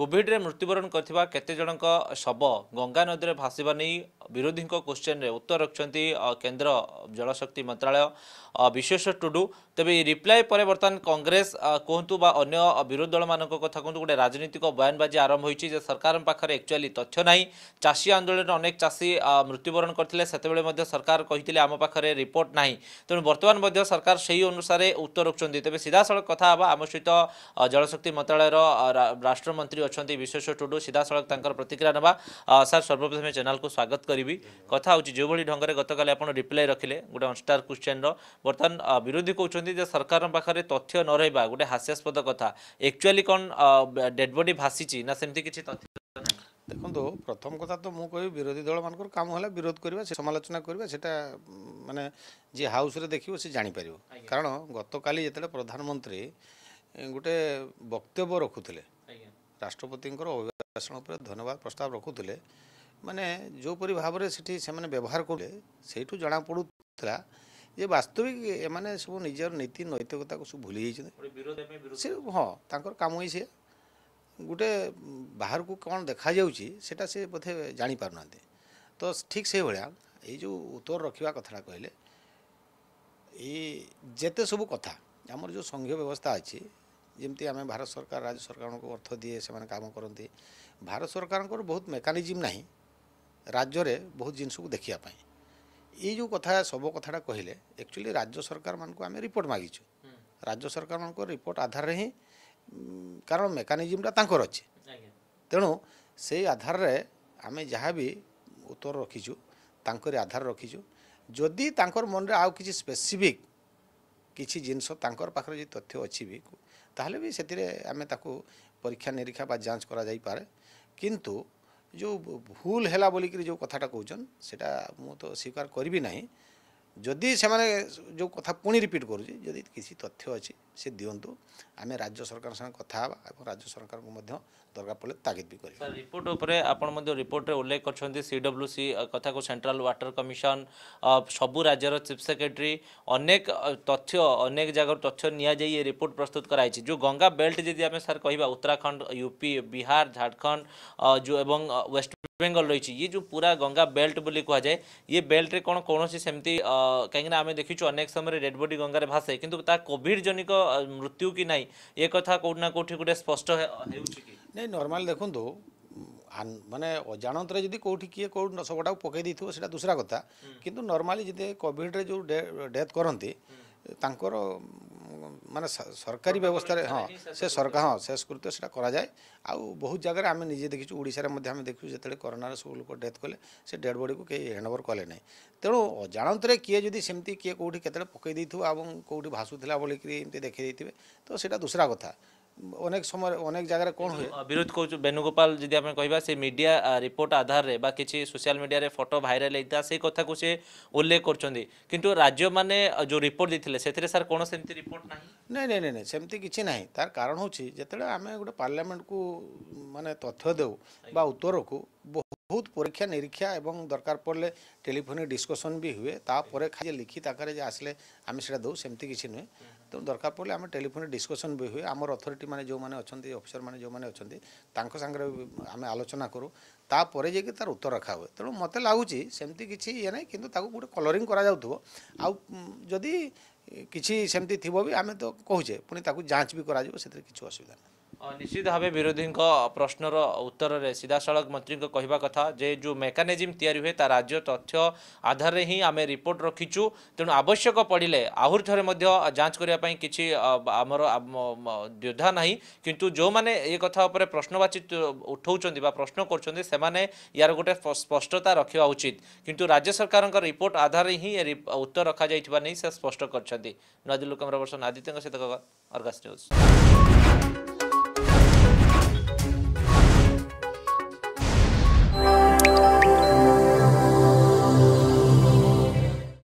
କୋଭିଡ୍ରେ ମୃତ୍ୟୁବରଣ କରିଥିବା କେତେଜଣଙ୍କ ଶବ ଗଙ୍ଗା ନଦୀରେ ଭାସିବା ନେଇ ବିରୋଧୀଙ୍କ କୋଶ୍ଚେନ୍ରେ ଉତ୍ତର ରଖିଛନ୍ତି କେନ୍ଦ୍ର ଜଳଶକ୍ତି ମନ୍ତ୍ରାଳୟ ବିଶ୍ୱେଶ୍ୱର ଟୁଡୁ ତେବେ ଏହି ରିପ୍ଲାଏ ପରେ ବର୍ତ୍ତମାନ କଂଗ୍ରେସ କୁହନ୍ତୁ ବା ଅନ୍ୟ ବିରୋଧୀ ଦଳମାନଙ୍କ କଥା କୁହନ୍ତୁ ଗୋଟେ ରାଜନୈତିକ ବୟାନବାଜି ଆରମ୍ଭ ହୋଇଛି ଯେ ସରକାରଙ୍କ ପାଖରେ ଆକ୍ଚୁଆଲି ତଥ୍ୟ ନାହିଁ ଚାଷୀ ଆନ୍ଦୋଳନରେ ଅନେକ ଚାଷୀ ମୃତ୍ୟୁବରଣ କରିଥିଲେ ସେତେବେଳେ ମଧ୍ୟ ସରକାର କହିଥିଲେ ଆମ ପାଖରେ ରିପୋର୍ଟ ନାହିଁ ତେଣୁ ବର୍ତ୍ତମାନ ମଧ୍ୟ ସରକାର ସେହି ଅନୁସାରେ ଉତ୍ତର ରଖୁଛନ୍ତି ତେବେ ସିଧାସଳଖ କଥା ହେବା ଆମ ସହିତ ଜଳଶକ୍ତି ମନ୍ତ୍ରାଳୟର ରାଷ୍ଟ୍ରମନ୍ତ୍ରୀ অনেক বিশ্বেশ্বর টুডু সিধাসলখ তাঁর প্রতিক্রিয়া নেওয়া স্যার সর্বপ্রথমে চ্যানেলকে স্বাগত করবি কথা হচ্ছে যেভাবে ঢঙ্গে গতকাল আপনার রিপ্লাই রাখলে গোটে অনস্টার কোশ্চেন্র বর্তমান বিরোধী কৌন যে সরকার পাখে তথ্য ন রহবা গোটে হাস্যাস্পদ কথা একচুয়ালি কন ডেড বডি ভাসিছি না সেমতি কিছু তথ্য ଦେଖନ୍ତୁ ପ୍ରଥମ କଥା ତ ମୁଁ କହିବି ବିରୋଧୀ ଦଳମାନଙ୍କର କାମ ହେଲା ବିରୋଧ କରିବା ସେ ସମାଲୋଚନା କରିବା ସେଟା ମାନେ ଯିଏ ହାଉସ୍ରେ ଦେଖିବ ସେ ଜାଣିପାରିବ କାରଣ ଗତକାଲି ଯେତେବେଳେ ପ୍ରଧାନମନ୍ତ୍ରୀ ଗୋଟେ ବକ୍ତବ୍ୟ ରଖୁଥିଲେ ରାଷ୍ଟ୍ରପତିଙ୍କର ଅଭିଭାଷଣ ଉପରେ ଧନ୍ୟବାଦ ପ୍ରସ୍ତାବ ରଖୁଥିଲେ ମାନେ ଯେଉଁପରି ଭାବରେ ସେଠି ସେମାନେ ବ୍ୟବହାର କଲେ ସେଇଠୁ ଜଣାପଡ଼ୁଥିଲା ଯେ ବାସ୍ତବିକ ଏମାନେ ସବୁ ନିଜର ନୀତି ନୈତିକତାକୁ ସବୁ ଭୁଲି ଯାଇଛନ୍ତି ସେ ହଁ ତାଙ୍କର କାମ ହିଁ ସିଏ ଗୋଟେ ବାହାରକୁ କ'ଣ ଦେଖାଯାଉଛି ସେଇଟା ସେ ବୋଧେ ଜାଣିପାରୁନାହାନ୍ତି ତ ଠିକ୍ ସେଇଭଳିଆ ଏଇ ଯେଉଁ ଉତ୍ତର ରଖିବା କଥାଟା କହିଲେ ଏଇ ଯେତେ ସବୁ କଥା ଆମର ଯେଉଁ ସଂଘୀୟ ବ୍ୟବସ୍ଥା ଅଛି ଯେମିତି ଆମେ ଭାରତ ସରକାର ରାଜ୍ୟ ସରକାରଙ୍କୁ ଅର୍ଥ ଦିଏ ସେମାନେ କାମ କରନ୍ତି ଭାରତ ସରକାରଙ୍କର ବହୁତ ମେକାନିଜିମ୍ ନାହିଁ ରାଜ୍ୟରେ ବହୁତ ଜିନିଷକୁ ଦେଖିବା ପାଇଁ ଏଇ ଯେଉଁ କଥା ସବୁ କଥାଟା କହିଲେ ଆକ୍ଚୁଆଲି ରାଜ୍ୟ ସରକାରମାନଙ୍କୁ ଆମେ ରିପୋର୍ଟ ମାଗିଛୁ ରାଜ୍ୟ ସରକାରମାନଙ୍କ ରିପୋର୍ଟ ଆଧାରରେ ହିଁ କାରଣ ମେକାନିଜିମ୍ଟା ତାଙ୍କର ଅଛି ତେଣୁ ସେଇ ଆଧାରରେ ଆମେ ଯାହା ବି ଉତ୍ତର ରଖିଛୁ ତାଙ୍କରି ଆଧାର ରଖିଛୁ ଯଦି ତାଙ୍କର ମନରେ ଆଉ କିଛି ସ୍ପେସିଫିକ୍ କିଛି ଜିନିଷ ତାଙ୍କର ପାଖରେ ଯଦି ତଥ୍ୟ ଅଛି ବି ତାହେଲେ ବି ସେଥିରେ ଆମେ ତାକୁ ପରୀକ୍ଷା ନିରୀକ୍ଷା ବା ଯାଞ୍ଚ କରାଯାଇପାରେ କିନ୍ତୁ ଯେଉଁ ଭୁଲ ହେଲା ବୋଲିକିରି ଯେଉଁ କଥାଟା କହୁଛନ୍ ସେଇଟା ମୁଁ ତ ସ୍ୱୀକାର କରିବି ନାହିଁ ଯଦି ସେମାନେ ଯେଉଁ କଥା ପୁଣି ରିପିଟ୍ କରୁଛି ଯଦି କିଛି ତଥ୍ୟ ଅଛି ସେ ଦିଅନ୍ତୁ ଆମେ ରାଜ୍ୟ ସରକାରଙ୍କ ସାଙ୍ଗେ କଥା ହେବା ଏବଂ ରାଜ୍ୟ ସରକାରଙ୍କୁ ମଧ୍ୟ দরকার পড়লে তাগিদ বি করি রিপোর্ট উপরে আপনার মধ্যে রিপোর্টে উল্লেখ করছেন সিডব্লুসি কথা কো সেন্ট্রাল ওয়াটার কমিশন সবু রাজ্যের চিফ সেক্রেটারি অনেক তথ্য অনেক জায়গার তথ্য নিয়ে যাই এই রিপোর্ট প্রস্তুত করা হয়েছে যে গঙ্গা বেল্ট যদি আমি স্যার কহা উত্তরাখণ্ড ইউপি বিহার ঝাড়খণ্ড এবং ওয়েস্ট বেঙ্গল রয়েছে ইয়ে যে পুরা গঙ্গা বেল্ট বলে কুহযায় ইয়ে বেল্টরে কোণ কৌশি সেমতি কিনা আমি দেখিছু অনেক সময় ডেড বডি গঙ্গার ভাসে কিন্তু তা কোভিড জনিক মৃত্যু কি নাই এ কথা কোটি না কোটি গোটে স্পষ্ট ହେଉଛି কি नहीं नर्माली देखो मानने अजाणत जी कौट किए कौन शबटा पकई थो दूसरा कथा कि नर्माली जी कॉविड्रे जो डेथ करती मान सरकारी हाँ, व्यवस्था हाँ से सरकार हाँ से स्कृत से बहुत जगह आम निजे देखी ओडे आम देखु जो करोनार सब लोग डेथ कले से डेड बडी को कई हेडओवर कले ना तेणु अजाणत किए जी सेमती किए कौटी के पकई दे कौटी भाषुला बोलिकी एम देखे तो सीटा दूसरा कथा অনেক সময় অনেক জায়গায় কোন বিরোধিতা কো বেণুগোপাল যদি আমি কইবা সে মিডিয়া রিপোর্ট আধার রে বা কিছি সোশ্যাল মিডিয়া রে ফটো ভাইরাল হইতা সে কথা কো সে উল্লেখ করছந்தி কিন্তু রাজ্য মানে जो रिपोर्ट दीथले सेतरे सर कोनो सेंती रिपोर्ट नाही না না না না সেমতি কিছি নাই তার কারণ হচি যেতেলে আমি বড় পার্লামেন্ট কো মানে তথ্য দেও বা উত্তর কো ବହୁତ ପରୀକ୍ଷା ନିରୀକ୍ଷା ଏବଂ ଦରକାର ପଡ଼ିଲେ ଟେଲିଫୋନିକ ଡିସ୍କସନ୍ ବି ହୁଏ ତାପରେ ଖାଲି ଲିଖିତ ଆକାରରେ ଯେ ଆସିଲେ ଆମେ ସେଇଟା ଦେଉ ସେମିତି କିଛି ନୁହେଁ ତେଣୁ ଦରକାର ପଡ଼ିଲେ ଆମେ ଟେଲିଫୋନିକ ଡିସ୍କସନ୍ ବି ହୁଏ ଆମର ଅଥରିଟି ମାନେ ଯେଉଁମାନେ ଅଛନ୍ତି ଅଫିସରମାନେ ଯେଉଁମାନେ ଅଛନ୍ତି ତାଙ୍କ ସାଙ୍ଗରେ ଆମେ ଆଲୋଚନା କରୁ ତାପରେ ଯାଇକି ତାର ଉତ୍ତର ରଖା ହୁଏ ତେଣୁ ମୋତେ ଲାଗୁଛି ସେମିତି କିଛି ଇଏ ନାହିଁ କିନ୍ତୁ ତାକୁ ଗୋଟେ କଲରିଂ କରାଯାଉଥିବ ଆଉ ଯଦି କିଛି ସେମିତି ଥିବ ବି ଆମେ ତ କହୁଛେ ପୁଣି ତାକୁ ଯାଞ୍ଚ ବି କରାଯିବ ସେଥିରେ କିଛି ଅସୁବିଧା ନାହିଁ ନିଶ୍ଚିତ ଭାବେ ବିରୋଧୀଙ୍କ ପ୍ରଶ୍ନର ଉତ୍ତରରେ ସିଧାସଳଖ ମନ୍ତ୍ରୀଙ୍କ କହିବା କଥା ଯେ ଯେଉଁ ମେକାନିଜିମ୍ ତିଆରି ହୁଏ ତା ରାଜ୍ୟ ତଥ୍ୟ ଆଧାରରେ ହିଁ ଆମେ ରିପୋର୍ଟ ରଖିଛୁ ତେଣୁ ଆବଶ୍ୟକ ପଡ଼ିଲେ ଆହୁରି ଥରେ ମଧ୍ୟ ଯାଞ୍ଚ କରିବା ପାଇଁ କିଛି ଆମର ଯୋଦ୍ଧା ନାହିଁ କିନ୍ତୁ ଯେଉଁମାନେ ଏ କଥା ଉପରେ ପ୍ରଶ୍ନବାଚୀ ଉଠାଉଛନ୍ତି ବା ପ୍ରଶ୍ନ କରୁଛନ୍ତି ସେମାନେ ୟାର ଗୋଟେ ସ୍ପଷ୍ଟତା ରଖିବା ଉଚିତ କିନ୍ତୁ ରାଜ୍ୟ ସରକାରଙ୍କ ରିପୋର୍ଟ ଆଧାରରେ ହିଁ ଉତ୍ତର ରଖାଯାଇଥିବା ନେଇ ସେ ସ୍ପଷ୍ଟ କରିଛନ୍ତି ନୂଆଦିଲ୍ଲୀ କମ୍ରବର୍ଷ ଆଦିତ୍ୟଙ୍କ ସହିତ ଅର୍ଗାସ ନ୍ୟୁଜ୍